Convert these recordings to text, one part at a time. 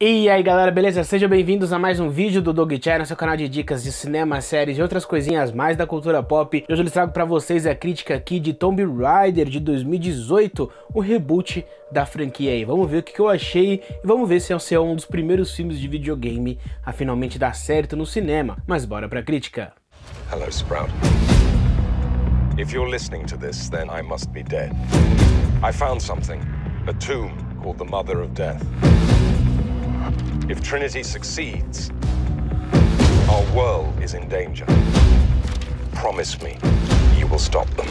E aí galera, beleza? Sejam bem-vindos a mais um vídeo do Dog Channel, seu canal de dicas de cinema, séries e outras coisinhas mais da cultura pop. Hoje eu trago para vocês a crítica aqui de Tomb Raider de 2018, o reboot da franquia aí. Vamos ver o que eu achei e vamos ver se é, se é um dos primeiros filmes de videogame a finalmente dar certo no cinema. Mas bora pra crítica. Hello, Sprout. If you're listening to this, then I must be dead. I found something, a tomb called the Mother of Death. If Trinity succeeds, our world is in danger. Promise me you will stop them.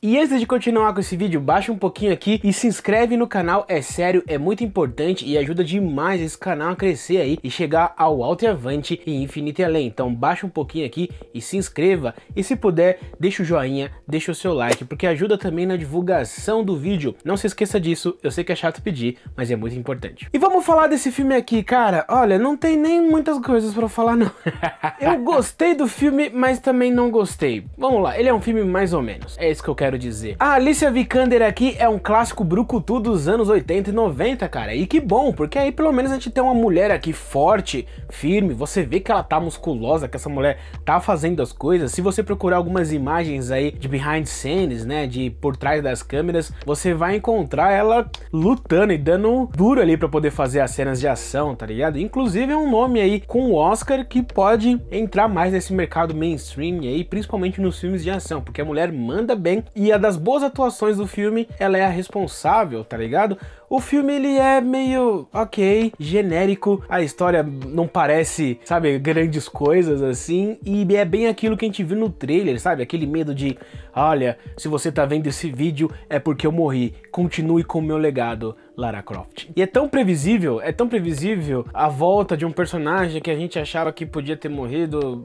E antes de continuar com esse vídeo, baixa um pouquinho aqui e se inscreve no canal, é sério, é muito importante e ajuda demais esse canal a crescer aí e chegar ao alto e avante e infinito e além. Então baixa um pouquinho aqui e se inscreva e se puder, deixa o joinha, deixa o seu like, porque ajuda também na divulgação do vídeo. Não se esqueça disso, eu sei que é chato pedir, mas é muito importante. E vamos falar desse filme aqui, cara, olha, não tem nem muitas coisas para falar não. eu gostei do filme, mas também não gostei. Vamos lá, ele é um filme mais ou menos, é isso que eu quero quero dizer. A Alicia Vikander aqui é um clássico brucutu dos anos 80 e 90, cara. E que bom, porque aí pelo menos a gente tem uma mulher aqui forte, firme, você vê que ela tá musculosa, que essa mulher tá fazendo as coisas. Se você procurar algumas imagens aí de behind scenes, né, de por trás das câmeras, você vai encontrar ela lutando e dando duro ali para poder fazer as cenas de ação, tá ligado? Inclusive é um nome aí com o Oscar que pode entrar mais nesse mercado mainstream aí, principalmente nos filmes de ação, porque a mulher manda bem e a das boas atuações do filme, ela é a responsável, tá ligado? O filme ele é meio ok, genérico, a história não parece, sabe, grandes coisas assim, e é bem aquilo que a gente viu no trailer, sabe? Aquele medo de, olha, se você tá vendo esse vídeo é porque eu morri, continue com o meu legado. Lara Croft. E é tão previsível, é tão previsível a volta de um personagem que a gente achava que podia ter morrido.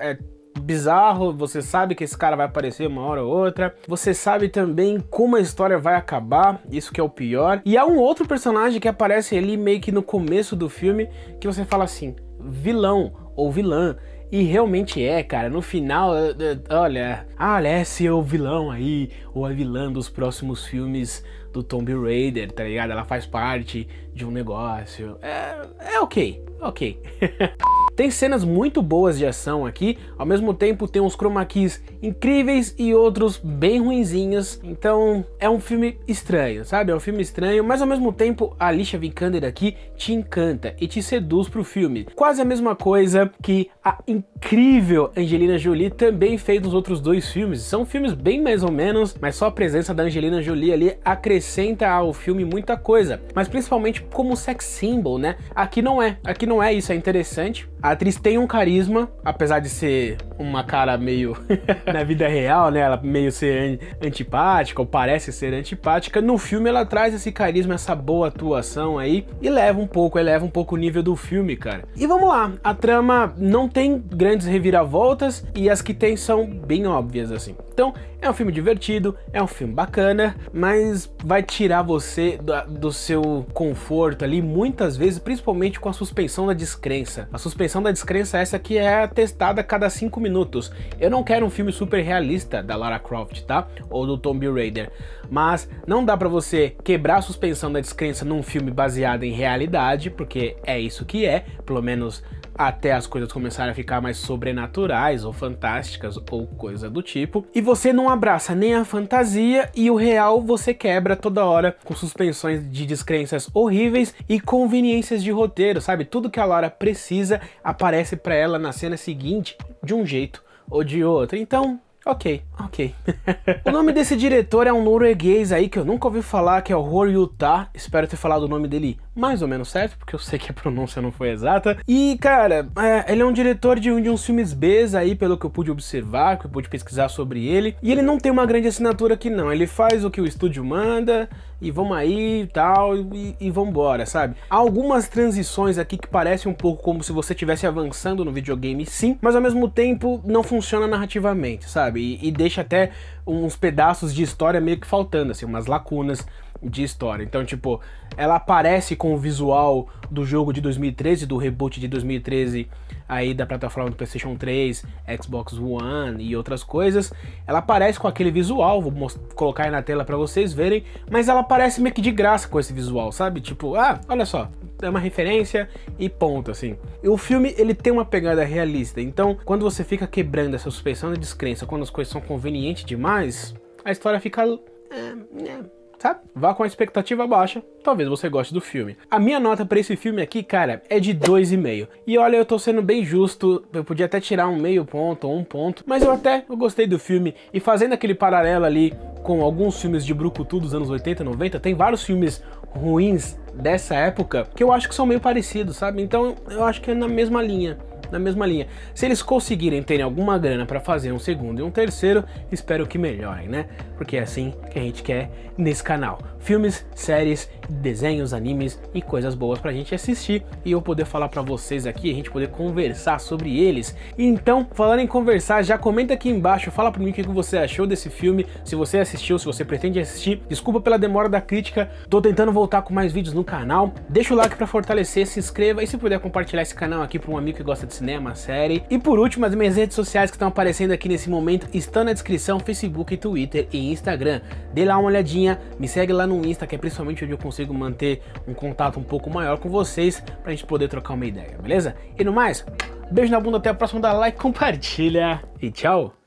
É, é bizarro, você sabe que esse cara vai aparecer uma hora ou outra, você sabe também como a história vai acabar, isso que é o pior. E há um outro personagem que aparece ali meio que no começo do filme, que você fala assim, vilão ou vilã, e realmente é, cara. No final, eh, eh, olha, ah, Alessia é o vilão aí, ou a vilã dos próximos filmes do Tomb Raider, tá ligado? Ela faz parte de um negócio. É, é ok, ok. Tem cenas muito boas de ação aqui, ao mesmo tempo tem uns chroma keys incríveis e outros bem ruinzinhos, então é um filme estranho, sabe? É um filme estranho, mas ao mesmo tempo a Alicia Vikander aqui te encanta e te seduz pro filme. Quase a mesma coisa que a incrível Angelina Jolie também fez nos outros dois filmes. São filmes bem mais ou menos, mas só a presença da Angelina Jolie ali acrescenta ao filme muita coisa. Mas principalmente como sex symbol, né? Aqui não é. Aqui não é isso, é interessante. A atriz tem um carisma, apesar de ser uma cara meio na vida real, né? Ela meio ser antipática, ou parece ser antipática. No filme ela traz esse carisma, essa boa atuação aí e leva um pouco, eleva um pouco o nível do filme, cara. E vamos lá, a trama não tem grandes reviravoltas e as que tem são bem óbvias assim. Então, é um filme divertido, é um filme bacana, mas vai tirar você do, do seu conforto ali muitas vezes, principalmente com a suspensão da descrença. A suspensão da descrença é essa que é testada a cada cinco minutos. Eu não quero um filme super realista da Lara Croft, tá? Ou do Tomb Raider, mas não dá para você quebrar a suspensão da descrença num filme baseado em realidade, porque é isso que é, pelo menos até as coisas começarem a ficar mais sobrenaturais ou fantásticas ou coisa do tipo. E você não abraça nem a fantasia e o real você quebra toda hora com suspensões de descrenças horríveis e conveniências de roteiro, sabe? Tudo que a Lara precisa aparece para ela na cena seguinte de um jeito ou de outro. Então, Ok, ok. o nome desse diretor é um norueguês aí que eu nunca ouvi falar, que é o Hor Yuta. Espero ter falado o nome dele mais ou menos certo, porque eu sei que a pronúncia não foi exata. E, cara, é, ele é um diretor de um de uns filmes Bs aí, pelo que eu pude observar, que eu pude pesquisar sobre ele. E ele não tem uma grande assinatura aqui, não. Ele faz o que o estúdio manda, e vamos aí tal, e, e vambora, sabe? Há algumas transições aqui que parecem um pouco como se você estivesse avançando no videogame, sim, mas ao mesmo tempo não funciona narrativamente, sabe? E, e deixa até uns pedaços de história meio que faltando, assim, umas lacunas de história. Então, tipo, ela aparece com o visual do jogo de 2013, do reboot de 2013 aí da plataforma do PlayStation 3, Xbox One e outras coisas. Ela aparece com aquele visual, vou colocar aí na tela para vocês verem, mas ela aparece meio que de graça com esse visual, sabe? Tipo, ah, olha só, é uma referência e ponto, assim. E o filme, ele tem uma pegada realista, então quando você fica quebrando essa suspensão da descrença, quando as coisas são convenientes demais, a história fica... É, é sabe? Tá? Vá com a expectativa baixa, talvez você goste do filme. A minha nota para esse filme aqui, cara, é de 2,5. E olha, eu tô sendo bem justo, eu podia até tirar um meio ponto ou um ponto, mas eu até eu gostei do filme. E fazendo aquele paralelo ali com alguns filmes de brucutu dos anos 80, 90, tem vários filmes ruins dessa época que eu acho que são meio parecidos, sabe? Então eu acho que é na mesma linha na mesma linha. Se eles conseguirem ter alguma grana para fazer um segundo e um terceiro, espero que melhorem, né? Porque é assim que a gente quer nesse canal. Filmes, séries, desenhos, animes e coisas boas pra gente assistir e eu poder falar para vocês aqui, a gente poder conversar sobre eles. Então, falando em conversar, já comenta aqui embaixo, fala pra mim o que você achou desse filme, se você assistiu, se você pretende assistir. Desculpa pela demora da crítica, tô tentando voltar com mais vídeos no canal. Deixa o like para fortalecer, se inscreva e se puder compartilhar esse canal aqui para um amigo que gosta de cinema cinema, série. E por último, as minhas redes sociais que estão aparecendo aqui nesse momento estão na descrição, Facebook, Twitter e Instagram. Dê lá uma olhadinha, me segue lá no Insta, que é principalmente onde eu consigo manter um contato um pouco maior com vocês, pra gente poder trocar uma ideia, beleza? E no mais, beijo na bunda, até a próxima, dá like, compartilha e tchau!